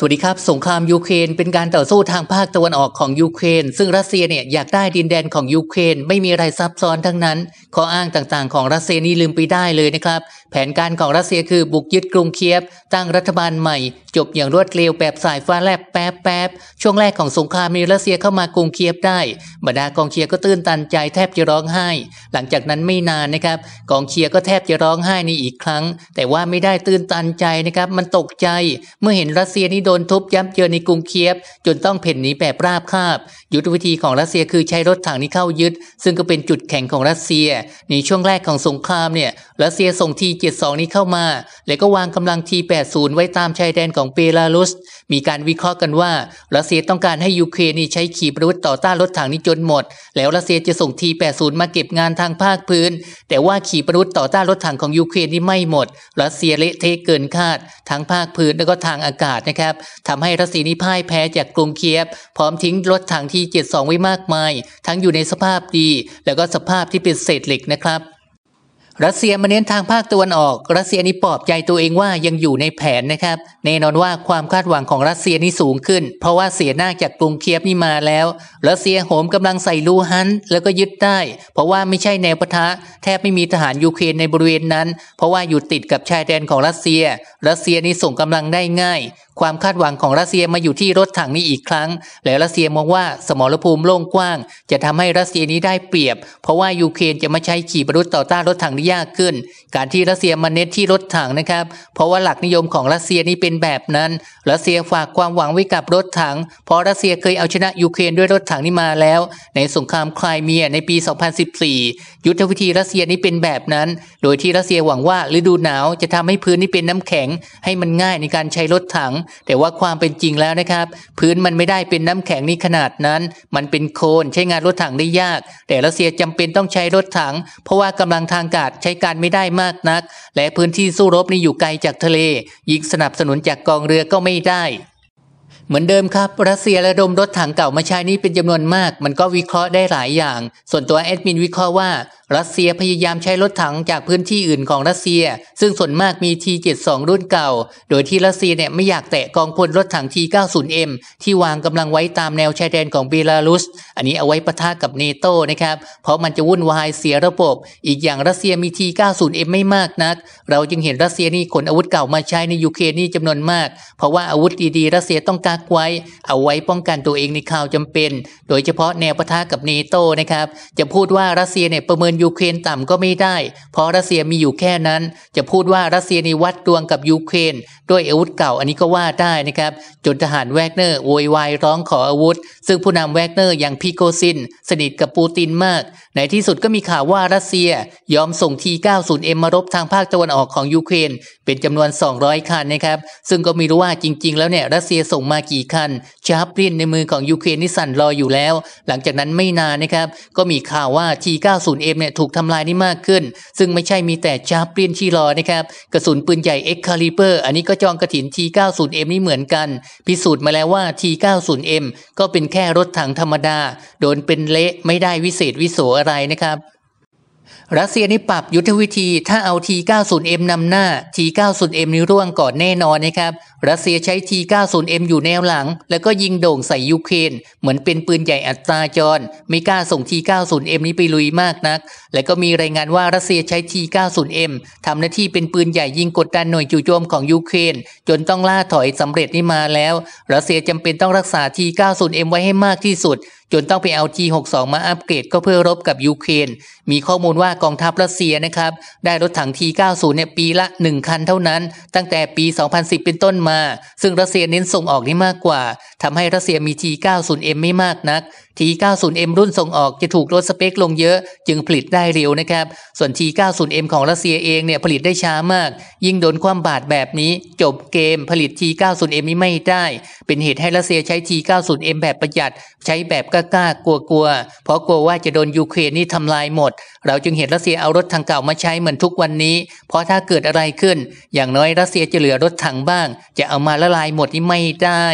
สวัสดีครับ สงครามยูเครนเป็นการต่อสู้ทางภาคตะวันออกของยูเครนซึ่งรัสเซียเนี่ยอยากได้ดินแดนของยูเครนไม่มีอะไรซับซ้อนทั้งนั้นข้ออ้างต่างๆของรัสเซียนี่ลืมไปได้เลยนะครับแผนการของรัสเซียคือบุกยึดกรุงเคียบตั้งรัฐบาลใหม่จบอย่างรวดเร็วแบบสายฟ้าแลบแป๊บแป๊บช่วงแรกของสงครามมีรัสเซียเข้ามากรุงเคียบได้ บรรดากองเคียร์ก็ตื้นตันใจแทบจะร้องไห้ หลังจากนั้นไม่นานนะครับกองเคียร์ก็แทบจะร้องไห้นี่อีกครั้ง แต่ว่าไม่ได้ตื้นตันใจนะครับมันตกใจเมื่อเห็นรัสเซียนี่โดนทุบย้ำเิอในกรุงเคียบจนต้องเพ่นหนีแบบราบคาบยุทธวิธีของรัสเซียคือใช้รถถังนี้เข้ายึด ซึ่งก็เป็นจุดแข็งของรัสเซียในช่วงแรกของสงครามเนี่ย รัสเซียส่งที72นี้เข้ามา แลวก็วางกำลังที80ไว้ตามชายแดนของเปลารุสมีการวิเคราะห์กันว่ารัสเซียต้องการให้ยูเครนใช้ขีปนาวุธต่อต้านรถถังนี้จนหมด แล้วรัสเซียจะส่งที80มาเก็บงานทางภาคพื้น แต่ว่าขีปนาวุธต่อต้านรถถังของยูเครนนี่ไม่หมดรัสเซียเละเทะเกินคาดทั้งภาคพื้นแล้วก็ทางอากาศนะครับทำให้รัสเซียนี้พ่ายแพ้จากกรุงเคียบพร้อมทิ้งรถถังที่72ไว้มากมาย ทั้งอยู่ในสภาพดี แล้วก็สภาพที่เป็นเศษเหล็กนะครับรัสเซียมาเน้นทางภาคตะวันออก รัสเซียนี้ปลอบใจตัวเองว่ายังอยู่ในแผนนะครับ แน่นอนว่าความคาดหวังของรัสเซียนี่สูงขึ้น เพราะว่าเสียหน้าจากกรุงเคียบนี่มาแล้วรัสเซียโหมกำลังใส่ลูฮันแล้วก็ยึดได้ เพราะว่าไม่ใช่แนวปะทะแทบไม่มีทหารยูเครนในบริเวณนั้น เพราะว่าอยู่ติดกับชายแดนของรัสเซียรัสเซียนี่ส่งกำลังได้ง่าย ความคาดหวังของรัสเซียมาอยู่ที่รถถังนี้อีกครั้ง แล้วรัสเซียมองว่าสมรภูมิโล่งกว้าง จะทำให้รัสเซียนี้ได้เปรียบ เพราะว่ายูเครนจะมาใช้ขี่ปรุษต่อต้านรถถังได้ยากขึ้น การที่รัสเซียมาเน้นที่รถถังนะครับเพราะว่าหลักนิยมของรัสเซียนี้เป็นแบบนั้นรัสเซียฝากความหวังไว้กับรถถัง เพราะรัสเซียเคยเอาชนะยูเครนด้วยรถถังนี้มาแล้วในสงครามคลายเมีย ในปี 2014 ยุทธวิธีรัสเซียนี้เป็นแบบนั้น โดยที่รัสเซียหวังว่าฤดูหนาวจะทำให้พื้นนี้เป็นน้ำแข็ง ให้มันง่ายในการใช้รถถัง แต่ว่าความเป็นจริงแล้วนะครับ พื้นมันไม่ได้เป็นน้ำแข็งนี่ขนาดนั้น มันเป็นโคลนใช้งานรถถังได้ยาก แต่รัสเซียจำเป็นต้องใช้รถถัง เพราะว่ากำลังทางการใช้การไม่ได้มากนัก และพื้นที่สู้รบนี่อยู่ไกลจากทะเล ยิงสนับสนุนจากกองเรือก็ไม่ได้เหมือนเดิมครับ รัสเซียระดมรถถังเก่ามาใช้นี้เป็นจำนวนมาก มันก็วิเคราะห์ได้หลายอย่าง ส่วนตัวแอดมินวิเคราะห์ว่า รัสเซียพยายามใช้รถถังจากพื้นที่อื่นของรัสเซีย ซึ่งส่วนมากมี T72 รุ่นเก่า โดยที่รัสเซียเนี่ยไม่อยากแตะ กองพลรถถัง T90M ที่วางกำลังไว้ตามแนวชายแดนของเบลารุส อันนี้เอาไว้ปะทะกับเนโตนะครับเพราะมันจะวุ่นวายเสียระบบอีกอย่างรัสเซียมี T90M ไม่มากนัก เราจึงเห็นรัสเซียนี่ขนอาวุธเก่ามาใช้ในยูเครนนี่จำนวนมากเพราะว่าอาวุธดีๆรัสเซียต้องการกไว้เอาไว้ป้องกันตัวเองในข่าวจำเป็น โดยเฉพาะแนวปะทะกับเนโตนะครับ จะพูดว่า รัสเซียเนี่ย ประเมินยูเครนต่ำก็ไม่ได้ เพราะรัสเซียมีอยู่แค่นั้น จะพูดว่า รัสเซียในวัดดวงกับยูเครนด้วยอาวุธเก่าอันนี้ก็ว่าได้นะครับ จนทหารแวกเนอร์โวยวายร้องขออาวุธ ซึ่งผู้นำแวกเนอร์อย่างพิโกซิน สนิทกับปูตินมาก ในที่สุดก็มีข่าวว่ารัสเซียยอมส่งที 90M มารบทางภาคตะวันออกของยูเครนเป็นจำนวน 200คันนะครับ ซึ่งก็ไม่รู้ว่าจริงๆ แล้วเนี่ยรัสเซียส่งมากี่คันชาร์ปรีนในมือของยูเครนนี่สั่นรออยู่แล้ว หลังจากนั้นไม่นานนะครับ ก็มีข่าวว่า T90M เนี่ยถูกทำลายนี่มากขึ้น ซึ่งไม่ใช่มีแต่ชาร์ปรีนที่รอนะครับ กระสุนปืนใหญ่ X c a l i b เ r อันนี้ก็จองกระถิน T90M นี่เหมือนกัน พิสูจน์มาแล้วว่า T90M ก็เป็นแค่รถถังธรรมดา โดนเป็นเละไม่ได้วิเศษวิโสอะไรนะครับรัสเซียนี่ปรับยุทธวิธี ถ้าเอา T90M นำหน้า T90M นี่ร่วงก่อนแน่นอนนะครับ รัสเซียใช้ T90M อยู่แนวหลัง แล้วก็ยิงโด่งใส่ยูเครน เหมือนเป็นปืนใหญ่อัตราจรไม่กล้าส่ง T90M นี้ไปลุยมากนัก แล้วก็มีรายงานว่า รัสเซียใช้ T90M ทำหน้าที่เป็นปืนใหญ่ยิงกดดันหน่วยจู่โจมของยูเครน จนต้องล่าถอยสำเร็จนี่มาแล้ว รัสเซียจำเป็นต้องรักษา T90M ไว้ให้มากที่สุดจนต้องไปเอา G62 มาอัปเกรดก็เพื่อรบกับยูเครน มีข้อมูลว่ากองทัพรัสเซียนะครับ ได้รถถัง T90 เนี่ยปีละ 1 คันเท่านั้น ตั้งแต่ปี 2010 เป็นต้นมา ซึ่งรัสเซียเน้นส่งออกนี่มากกว่า ทำให้รัสเซียมี T90M ไม่มากนัก T90M รุ่นส่งออกจะถูกลดสเปคลงเยอะจึงผลิตได้เร็วนะครับ ส่วน T90M ของรัสเซียเองเนี่ยผลิตได้ช้ามาก ยิ่งโดนความบาดแบบนี้ จบเกมผลิต T90M นี้ไม่ได้ เป็นเหตุให้รัสเซียใช้ T90M แบบประหยัดใช้แบบกกล้ากลัวกลัวเพราะกลัวว่าจะโดนยูเครนนี่ทำลายหมด เราจึงเห็นรัสเซียเอารถถังเก่ามาใช้เหมือนทุกวันนี้ เพราะถ้าเกิดอะไรขึ้น อย่างน้อยรัสเซียจะเหลือรถถังบ้าง จะเอามาละลายหมดนี่ไม่ได้